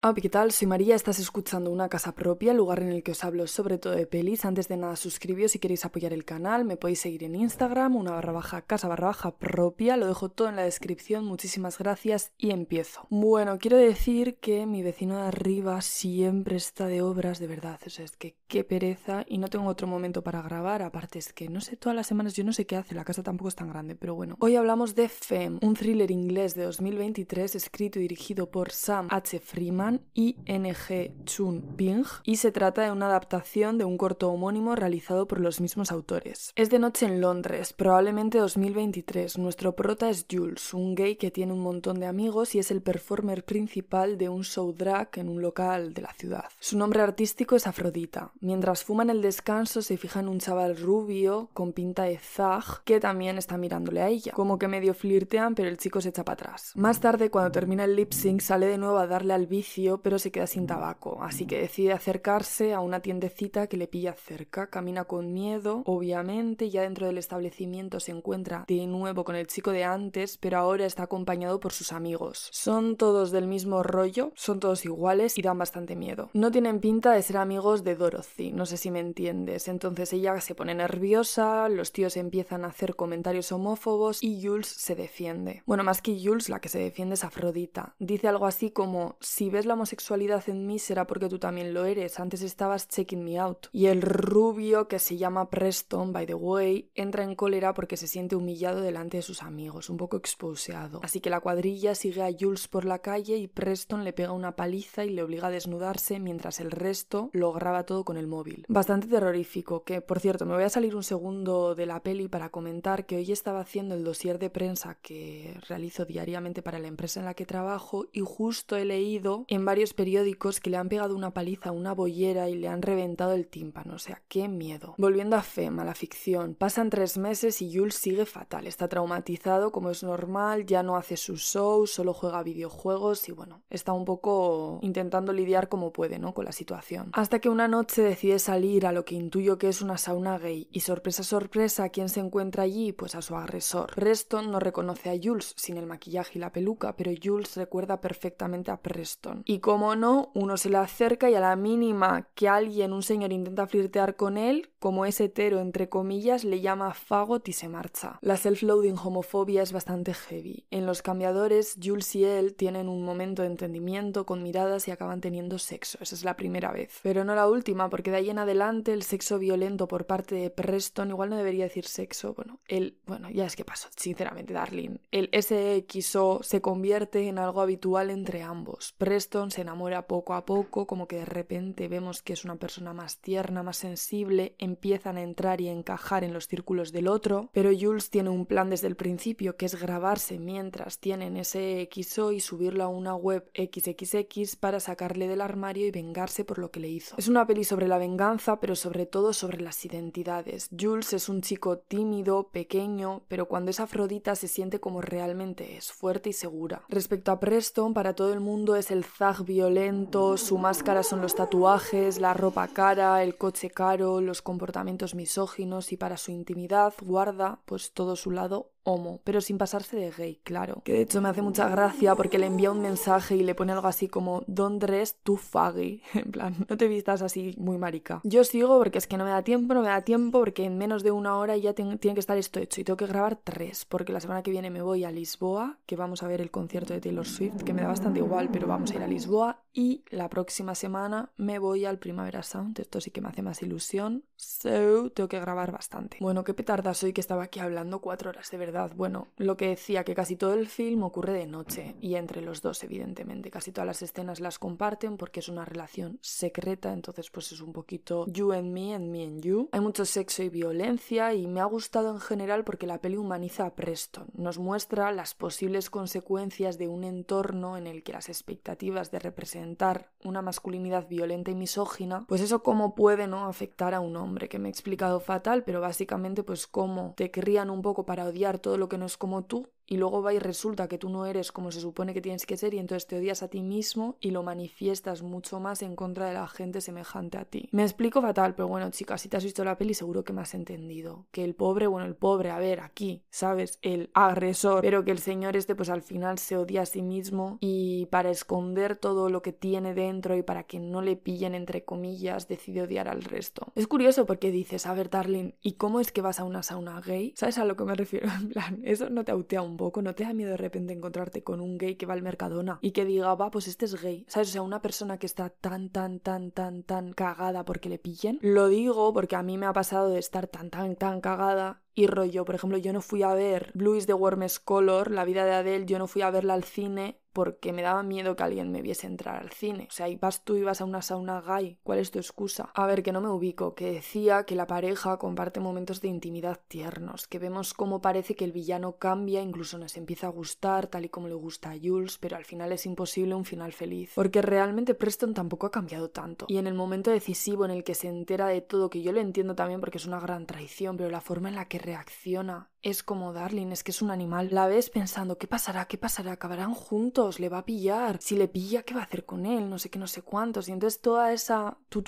Hola, ah, ¿qué tal? Soy María, estás escuchando Una Casa Propia, lugar en el que os hablo sobre todo de pelis. Antes de nada, suscribíos si queréis apoyar el canal, me podéis seguir en Instagram, una barra baja casa barra baja propia, lo dejo todo en la descripción, muchísimas gracias y empiezo. Bueno, quiero decir que mi vecino de arriba siempre está de obras, de verdad, o sea, es que qué pereza y no tengo otro momento para grabar, aparte es que no sé, todas las semanas yo no sé qué hace, la casa tampoco es tan grande, pero bueno. Hoy hablamos de Femme, un thriller inglés de 2023 escrito y dirigido por Sam H. Freeman ING Chun Ping y se trata de una adaptación de un corto homónimo realizado por los mismos autores. Es de noche en Londres, probablemente 2023. Nuestro prota es Jules, un gay que tiene un montón de amigos y es el performer principal de un show drag en un local de la ciudad. Su nombre artístico es Afrodita. Mientras fuma en el descanso se fija en un chaval rubio con pinta de zag que también está mirándole a ella. Como que medio flirtean pero el chico se echa para atrás. Más tarde cuando termina el lip sync sale de nuevo a darle al vicio pero se queda sin mm. tabaco, así mm. que decide acercarse a una tiendecita que le pilla cerca. Camina con miedo, obviamente, ya dentro del establecimiento se encuentra de nuevo con el chico de antes, pero ahora está acompañado por sus amigos. Son todos del mismo rollo, son todos iguales y dan bastante miedo. No tienen pinta de ser amigos de Dorothy, no sé si me entiendes. Entonces ella se pone nerviosa, los tíos empiezan a hacer comentarios homófobos y Jules se defiende. Bueno, más que Jules, la que se defiende es Afrodita. Dice algo así como, si ves la homosexualidad en mí será porque tú también lo eres. Antes estabas checking me out. Y el rubio que se llama Preston, by the way, entra en cólera porque se siente humillado delante de sus amigos, un poco exposeado. Así que la cuadrilla sigue a Jules por la calle y Preston le pega una paliza y le obliga a desnudarse mientras el resto lo graba todo con el móvil. Bastante terrorífico, que por cierto, me voy a salir un segundo de la peli para comentar que hoy estaba haciendo el dossier de prensa que realizo diariamente para la empresa en la que trabajo y justo he leído en varios periódicos que le han pegado una paliza a una bollera y le han reventado el tímpano. O sea, qué miedo. Volviendo a fe mala la ficción. Pasan tres meses y Jules sigue fatal. Está traumatizado, como es normal, ya no hace sus shows, solo juega videojuegos y bueno, está un poco intentando lidiar como puede, ¿no? Con la situación. Hasta que una noche decide salir a lo que intuyo que es una sauna gay y sorpresa, sorpresa, ¿a quién se encuentra allí? Pues a su agresor. Preston no reconoce a Jules sin el maquillaje y la peluca, pero Jules recuerda perfectamente a Preston. Y como no, uno se le acerca y a la mínima que alguien, un señor, intenta flirtear con él, como es hetero, entre comillas, le llama fagot y se marcha. La self-loading homofobia es bastante heavy. En los cambiadores, Jules y él tienen un momento de entendimiento con miradas y acaban teniendo sexo. Esa es la primera vez. Pero no la última, porque de ahí en adelante el sexo violento por parte de Preston, igual no debería decir sexo, bueno, él, bueno, ya es que pasó, sinceramente, Darling. El SXO se convierte en algo habitual entre ambos. Preston se enamora poco a poco, como que de repente vemos que es una persona más tierna, más sensible, empiezan a entrar y encajar en los círculos del otro, pero Jules tiene un plan desde el principio que es grabarse mientras tienen ese XO y subirlo a una web XXX para sacarle del armario y vengarse por lo que le hizo. Es una peli sobre la venganza, pero sobre todo sobre las identidades. Jules es un chico tímido, pequeño, pero cuando es afrodita se siente como realmente es, fuerte y segura. Respecto a Preston, para todo el mundo es el violento, su máscara son los tatuajes, la ropa cara, el coche caro, los comportamientos misóginos y para su intimidad guarda pues todo su lado homo, pero sin pasarse de gay, claro. Que de hecho me hace mucha gracia porque le envía un mensaje y le pone algo así como ¿Dónde dress too faggy. En plan, no te vistas así muy marica. Yo sigo porque es que no me da tiempo, no me da tiempo porque en menos de una hora ya tiene que estar esto hecho y tengo que grabar tres porque la semana que viene me voy a Lisboa, que vamos a ver el concierto de Taylor Swift, que me da bastante igual, pero vamos a ir a Lisboa y la próxima semana me voy al Primavera Sound. Esto sí que me hace más ilusión. So, tengo que grabar bastante. Bueno, qué petarda soy que estaba aquí hablando cuatro horas, de verdad bueno, lo que decía, que casi todo el film ocurre de noche y entre los dos, evidentemente. Casi todas las escenas las comparten porque es una relación secreta, entonces pues es un poquito you and me and me and you. Hay mucho sexo y violencia y me ha gustado en general porque la peli humaniza a Preston. Nos muestra las posibles consecuencias de un entorno en el que las expectativas de representar una masculinidad violenta y misógina, pues eso cómo puede no afectar a un hombre, que me he explicado fatal, pero básicamente pues cómo te crían un poco para odiar todo lo que no es como tú y luego va y resulta que tú no eres como se supone que tienes que ser y entonces te odias a ti mismo y lo manifiestas mucho más en contra de la gente semejante a ti. Me explico fatal, pero bueno, chicas, si te has visto la peli seguro que me has entendido. Que el pobre, bueno, el pobre, a ver, aquí, ¿sabes? El agresor, pero que el señor este pues al final se odia a sí mismo y para esconder todo lo que tiene dentro y para que no le pillen entre comillas, decide odiar al resto. Es curioso porque dices, a ver, darling, ¿y cómo es que vas a una sauna gay? ¿Sabes a lo que me refiero? En plan, eso no te autea un poco, no te da miedo de repente encontrarte con un gay que va al Mercadona y que diga, va, pues este es gay. ¿Sabes? O sea, una persona que está tan, tan, tan, tan, tan cagada porque le pillen. Lo digo porque a mí me ha pasado de estar tan, tan, tan cagada y rollo, por ejemplo, yo no fui a ver Blue de the Color, La vida de Adele, yo no fui a verla al cine porque me daba miedo que alguien me viese entrar al cine. O sea, y vas tú y vas a una sauna gay. ¿Cuál es tu excusa? A ver, que no me ubico, que decía que la pareja comparte momentos de intimidad tiernos, que vemos cómo parece que el villano cambia, incluso nos empieza a gustar, tal y como le gusta a Jules, pero al final es imposible un final feliz. Porque realmente Preston tampoco ha cambiado tanto. Y en el momento decisivo en el que se entera de todo, que yo lo entiendo también porque es una gran traición, pero la forma en la que reacciona es como Darling, es que es un animal. La ves pensando, ¿qué pasará? ¿Qué pasará? ¿Acabarán juntos? ¿Le va a pillar? Si le pilla, ¿qué va a hacer con él? No sé qué, no sé cuántos. Y entonces toda esa tu,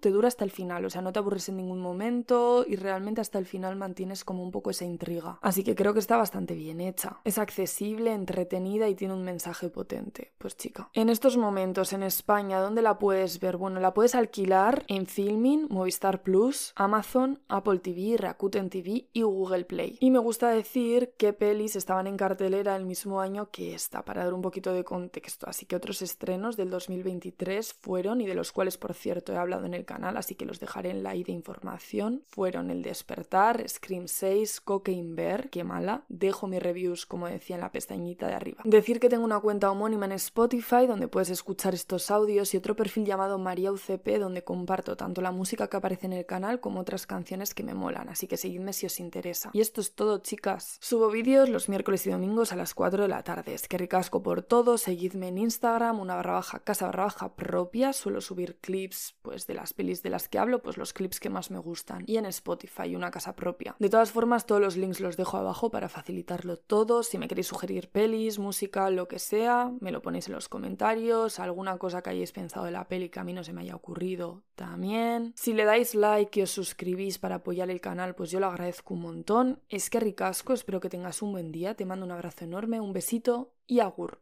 te dura hasta el final. O sea, no te aburres en ningún momento y realmente hasta el final mantienes como un poco esa intriga. Así que creo que está bastante bien hecha. Es accesible, entretenida y tiene un mensaje potente. Pues chica. En estos momentos en España, ¿dónde la puedes ver? Bueno, la puedes alquilar en Filmin, Movistar Plus, Amazon, Apple TV, Rakuten TV y y me gusta decir qué pelis estaban en cartelera el mismo año que esta, para dar un poquito de contexto. Así que otros estrenos del 2023 fueron, y de los cuales por cierto he hablado en el canal, así que los dejaré en la I de información, fueron El Despertar, Scream 6, Cocaine Bear, qué mala, dejo mis reviews como decía en la pestañita de arriba. Decir que tengo una cuenta homónima en Spotify donde puedes escuchar estos audios y otro perfil llamado María UCP donde comparto tanto la música que aparece en el canal como otras canciones que me molan, así que seguidme si os interesa y esto es todo, chicas. Subo vídeos los miércoles y domingos a las 4 de la tarde. Es que ricasco por todo. Seguidme en Instagram, una barra baja, casa barra baja propia. Suelo subir clips, pues, de las pelis de las que hablo, pues los clips que más me gustan. Y en Spotify, una casa propia. De todas formas, todos los links los dejo abajo para facilitarlo todo. Si me queréis sugerir pelis, música, lo que sea, me lo ponéis en los comentarios. Alguna cosa que hayáis pensado de la peli que a mí no se me haya ocurrido también. Si le dais like y os suscribís para apoyar el canal, pues yo lo agradezco un montón es que ricasco, espero que tengas un buen día. Te mando un abrazo enorme, un besito y agur.